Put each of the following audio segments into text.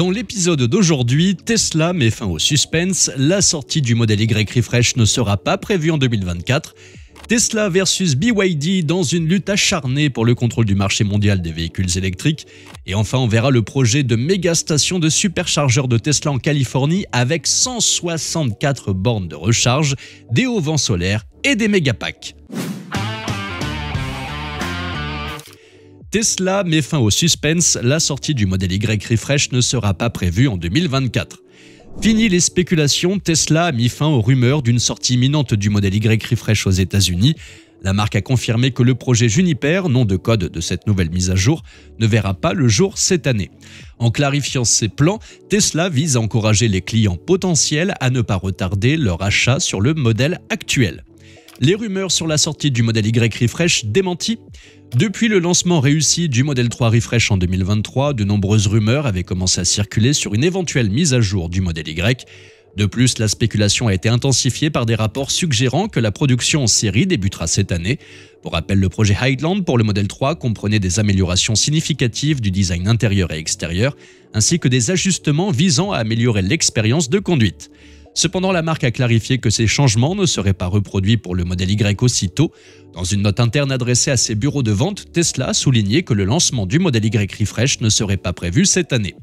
Dans l'épisode d'aujourd'hui, Tesla met fin au suspense, la sortie du modèle Y Refresh ne sera pas prévue en 2024. Tesla versus BYD dans une lutte acharnée pour le contrôle du marché mondial des véhicules électriques. Et enfin, on verra le projet de méga station de superchargeurs de Tesla en Californie avec 164 bornes de recharge, des hauts vents solaires et des mégapacks. Tesla met fin au suspense, la sortie du modèle Y Refresh ne sera pas prévue en 2024. Fini les spéculations, Tesla a mis fin aux rumeurs d'une sortie imminente du modèle Y Refresh aux États-Unis. La marque a confirmé que le projet Juniper, nom de code de cette nouvelle mise à jour, ne verra pas le jour cette année. En clarifiant ses plans, Tesla vise à encourager les clients potentiels à ne pas retarder leur achat sur le modèle actuel. Les rumeurs sur la sortie du modèle Y Refresh démenties depuis le lancement réussi du modèle 3 Refresh en 2023, de nombreuses rumeurs avaient commencé à circuler sur une éventuelle mise à jour du modèle Y. De plus, la spéculation a été intensifiée par des rapports suggérant que la production en série débutera cette année. Pour rappel, le projet Highland pour le modèle 3 comprenait des améliorations significatives du design intérieur et extérieur, ainsi que des ajustements visant à améliorer l'expérience de conduite. Cependant, la marque a clarifié que ces changements ne seraient pas reproduits pour le modèle Y aussitôt. Dans une note interne adressée à ses bureaux de vente, Tesla soulignait que le lancement du modèle Y Refresh ne serait pas prévu cette année.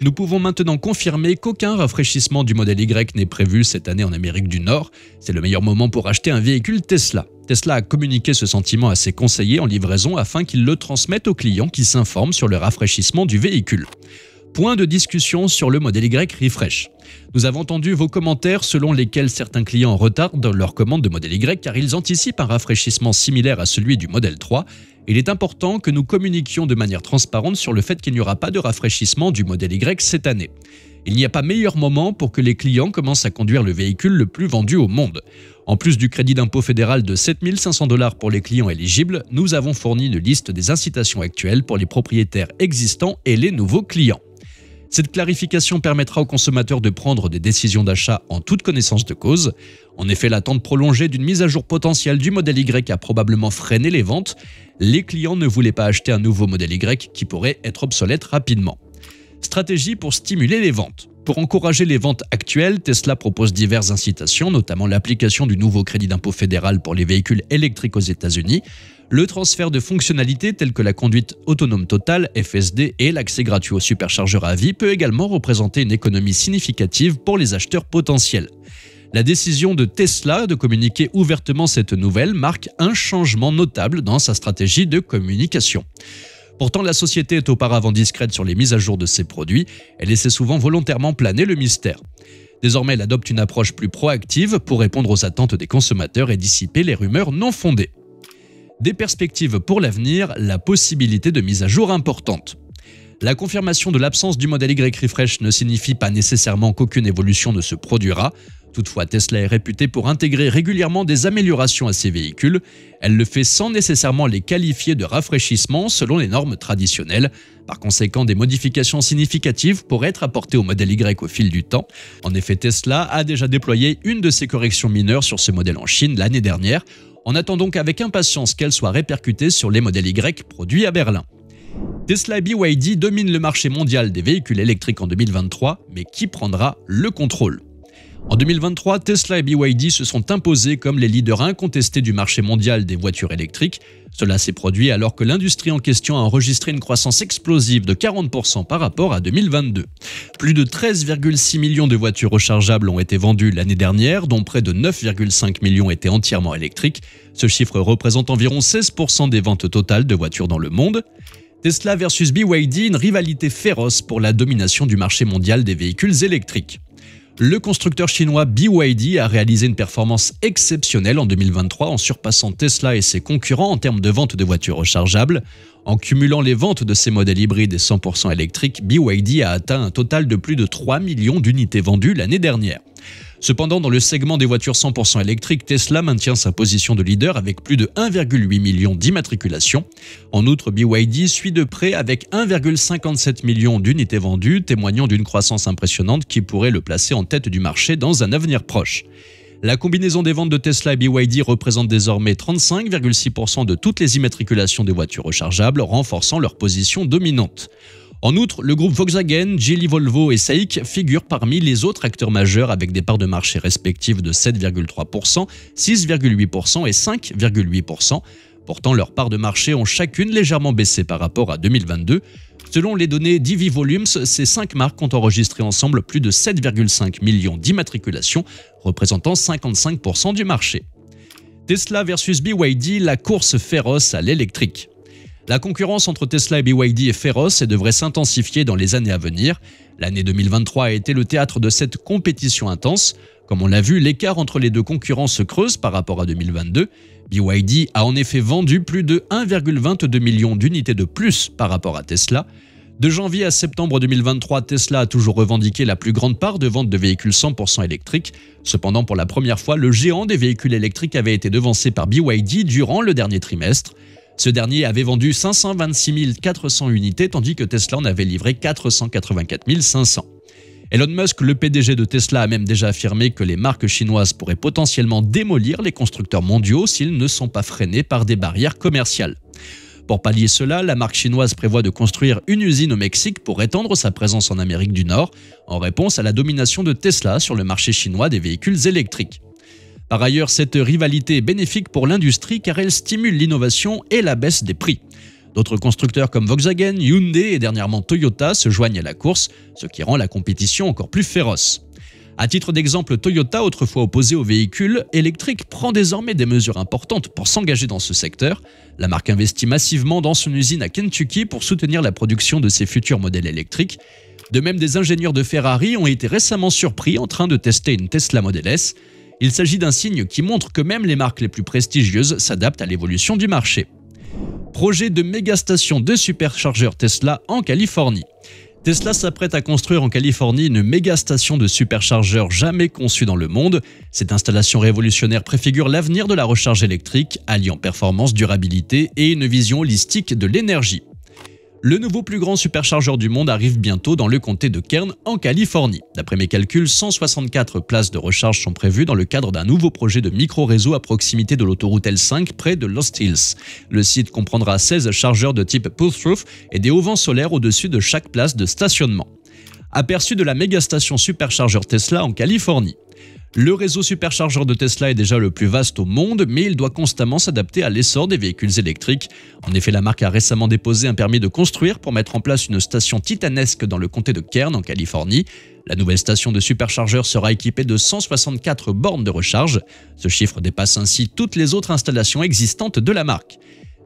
Nous pouvons maintenant confirmer qu'aucun rafraîchissement du modèle Y n'est prévu cette année en Amérique du Nord. C'est le meilleur moment pour acheter un véhicule Tesla. Tesla a communiqué ce sentiment à ses conseillers en livraison afin qu'ils le transmettent aux clients qui s'informent sur le rafraîchissement du véhicule. Point de discussion sur le modèle Y Refresh. Nous avons entendu vos commentaires selon lesquels certains clients retardent leur commande de modèle Y car ils anticipent un rafraîchissement similaire à celui du modèle 3. Il est important que nous communiquions de manière transparente sur le fait qu'il n'y aura pas de rafraîchissement du modèle Y cette année. Il n'y a pas meilleur moment pour que les clients commencent à conduire le véhicule le plus vendu au monde. En plus du crédit d'impôt fédéral de 7500 dollars pour les clients éligibles, nous avons fourni une liste des incitations actuelles pour les propriétaires existants et les nouveaux clients. Cette clarification permettra aux consommateurs de prendre des décisions d'achat en toute connaissance de cause. En effet, l'attente prolongée d'une mise à jour potentielle du modèle Y a probablement freiné les ventes. Les clients ne voulaient pas acheter un nouveau modèle Y qui pourrait être obsolète rapidement. Stratégie pour stimuler les ventes. Pour encourager les ventes actuelles, Tesla propose diverses incitations, notamment l'application du nouveau crédit d'impôt fédéral pour les véhicules électriques aux États-Unis, le transfert de fonctionnalités telles que la conduite autonome totale, FSD, et l'accès gratuit au superchargeur à vie peut également représenter une économie significative pour les acheteurs potentiels. La décision de Tesla de communiquer ouvertement cette nouvelle marque un changement notable dans sa stratégie de communication. Pourtant, la société est auparavant discrète sur les mises à jour de ses produits et laissait souvent volontairement planer le mystère. Désormais, elle adopte une approche plus proactive pour répondre aux attentes des consommateurs et dissiper les rumeurs non fondées des perspectives pour l'avenir, la possibilité de mise à jour importante. La confirmation de l'absence du modèle Y Refresh ne signifie pas nécessairement qu'aucune évolution ne se produira. Toutefois, Tesla est réputée pour intégrer régulièrement des améliorations à ses véhicules. Elle le fait sans nécessairement les qualifier de rafraîchissement selon les normes traditionnelles. Par conséquent, des modifications significatives pourraient être apportées au modèle Y au fil du temps. En effet, Tesla a déjà déployé une de ses corrections mineures sur ce modèle en Chine l'année dernière on attend donc avec impatience qu'elle soit répercutée sur les modèles Y produits à Berlin. Tesla BYD domine le marché mondial des véhicules électriques en 2023, mais qui prendra le contrôle en 2023, Tesla et BYD se sont imposés comme les leaders incontestés du marché mondial des voitures électriques. Cela s'est produit alors que l'industrie en question a enregistré une croissance explosive de 40% par rapport à 2022. Plus de 13,6 millions de voitures rechargeables ont été vendues l'année dernière, dont près de 9,5 millions étaient entièrement électriques. Ce chiffre représente environ 16% des ventes totales de voitures dans le monde. Tesla versus BYD, une rivalité féroce pour la domination du marché mondial des véhicules électriques. Le constructeur chinois BYD a réalisé une performance exceptionnelle en 2023 en surpassant Tesla et ses concurrents en termes de vente de voitures rechargeables. En cumulant les ventes de ses modèles hybrides et 100% électriques, BYD a atteint un total de plus de 3 millions d'unités vendues l'année dernière. Cependant, dans le segment des voitures 100% électriques, Tesla maintient sa position de leader avec plus de 1,8 million d'immatriculations. En outre, BYD suit de près avec 1,57 million d'unités vendues, témoignant d'une croissance impressionnante qui pourrait le placer en tête du marché dans un avenir proche. La combinaison des ventes de Tesla et BYD représente désormais 35,6% de toutes les immatriculations des voitures rechargeables, renforçant leur position dominante. En outre, le groupe Volkswagen, Geely Volvo et Saïk figurent parmi les autres acteurs majeurs avec des parts de marché respectives de 7,3%, 6,8% et 5,8%. Pourtant, leurs parts de marché ont chacune légèrement baissé par rapport à 2022. Selon les données d'EV Volumes, ces cinq marques ont enregistré ensemble plus de 7,5 millions d'immatriculations, représentant 55% du marché. Tesla versus BYD, la course féroce à l'électrique. La concurrence entre Tesla et BYD est féroce et devrait s'intensifier dans les années à venir. L'année 2023 a été le théâtre de cette compétition intense. Comme on l'a vu, l'écart entre les deux concurrents se creuse par rapport à 2022. BYD a en effet vendu plus de 1,22 million d'unités de plus par rapport à Tesla. De janvier à septembre 2023, Tesla a toujours revendiqué la plus grande part de vente de véhicules 100% électriques. Cependant, pour la première fois, le géant des véhicules électriques avait été devancé par BYD durant le dernier trimestre. Ce dernier avait vendu 526 400 unités, tandis que Tesla en avait livré 484 500. Elon Musk, le PDG de Tesla, a même déjà affirmé que les marques chinoises pourraient potentiellement démolir les constructeurs mondiaux s'ils ne sont pas freinés par des barrières commerciales. Pour pallier cela, la marque chinoise prévoit de construire une usine au Mexique pour étendre sa présence en Amérique du Nord, en réponse à la domination de Tesla sur le marché chinois des véhicules électriques. Par ailleurs, cette rivalité est bénéfique pour l'industrie car elle stimule l'innovation et la baisse des prix. D'autres constructeurs comme Volkswagen, Hyundai et dernièrement Toyota se joignent à la course, ce qui rend la compétition encore plus féroce. À titre d'exemple, Toyota, autrefois opposée aux véhicules électriques, prend désormais des mesures importantes pour s'engager dans ce secteur. La marque investit massivement dans son usine à Kentucky pour soutenir la production de ses futurs modèles électriques. De même, des ingénieurs de Ferrari ont été récemment surpris en train de tester une Tesla Model S. Il s'agit d'un signe qui montre que même les marques les plus prestigieuses s'adaptent à l'évolution du marché. Projet de mégastation de superchargeurs Tesla en Californie. Tesla s'apprête à construire en Californie une méga station de superchargeurs jamais conçue dans le monde. Cette installation révolutionnaire préfigure l'avenir de la recharge électrique, alliant performance, durabilité et une vision holistique de l'énergie. Le nouveau plus grand superchargeur du monde arrive bientôt dans le comté de Kern, en Californie. D'après mes calculs, 164 places de recharge sont prévues dans le cadre d'un nouveau projet de micro-réseau à proximité de l'autoroute L5 près de Lost Hills. Le site comprendra 16 chargeurs de type pull et des vents solaires au-dessus de chaque place de stationnement. Aperçu de la méga station superchargeur Tesla en Californie. Le réseau superchargeur de Tesla est déjà le plus vaste au monde, mais il doit constamment s'adapter à l'essor des véhicules électriques. En effet, la marque a récemment déposé un permis de construire pour mettre en place une station titanesque dans le comté de Kern, en Californie. La nouvelle station de superchargeur sera équipée de 164 bornes de recharge. Ce chiffre dépasse ainsi toutes les autres installations existantes de la marque.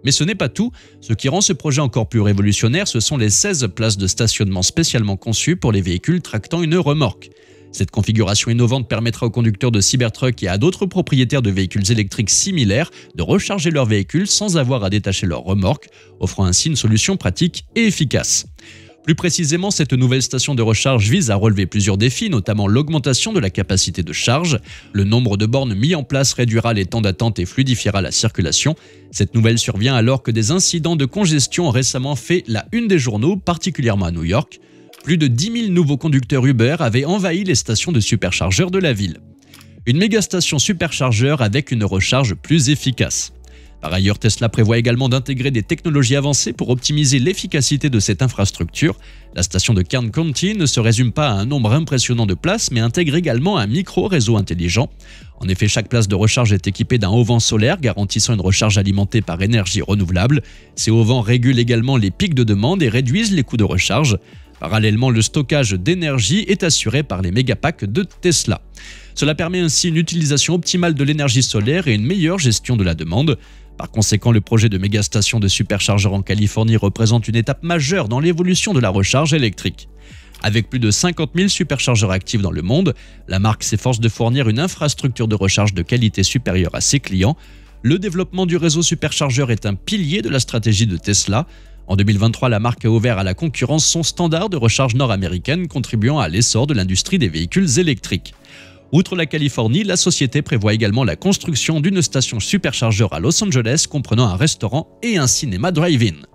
Mais ce n'est pas tout. Ce qui rend ce projet encore plus révolutionnaire, ce sont les 16 places de stationnement spécialement conçues pour les véhicules tractant une remorque. Cette configuration innovante permettra aux conducteurs de Cybertruck et à d'autres propriétaires de véhicules électriques similaires de recharger leurs véhicules sans avoir à détacher leur remorques, offrant ainsi une solution pratique et efficace. Plus précisément, cette nouvelle station de recharge vise à relever plusieurs défis, notamment l'augmentation de la capacité de charge. Le nombre de bornes mis en place réduira les temps d'attente et fluidifiera la circulation. Cette nouvelle survient alors que des incidents de congestion ont récemment fait la une des journaux, particulièrement à New York. Plus de 10 000 nouveaux conducteurs Uber avaient envahi les stations de superchargeurs de la ville. Une méga station superchargeur avec une recharge plus efficace. Par ailleurs, Tesla prévoit également d'intégrer des technologies avancées pour optimiser l'efficacité de cette infrastructure. La station de Kern County ne se résume pas à un nombre impressionnant de places, mais intègre également un micro-réseau intelligent. En effet, chaque place de recharge est équipée d'un auvent solaire garantissant une recharge alimentée par énergie renouvelable. Ces auvents régulent également les pics de demande et réduisent les coûts de recharge. Parallèlement, le stockage d'énergie est assuré par les mégapacks de Tesla. Cela permet ainsi une utilisation optimale de l'énergie solaire et une meilleure gestion de la demande. Par conséquent, le projet de mégastation de superchargeurs en Californie représente une étape majeure dans l'évolution de la recharge électrique. Avec plus de 50 000 superchargeurs actifs dans le monde, la marque s'efforce de fournir une infrastructure de recharge de qualité supérieure à ses clients. Le développement du réseau superchargeur est un pilier de la stratégie de Tesla. En 2023, la marque a ouvert à la concurrence son standard de recharge nord-américaine, contribuant à l'essor de l'industrie des véhicules électriques. Outre la Californie, la société prévoit également la construction d'une station superchargeur à Los Angeles comprenant un restaurant et un cinéma drive-in.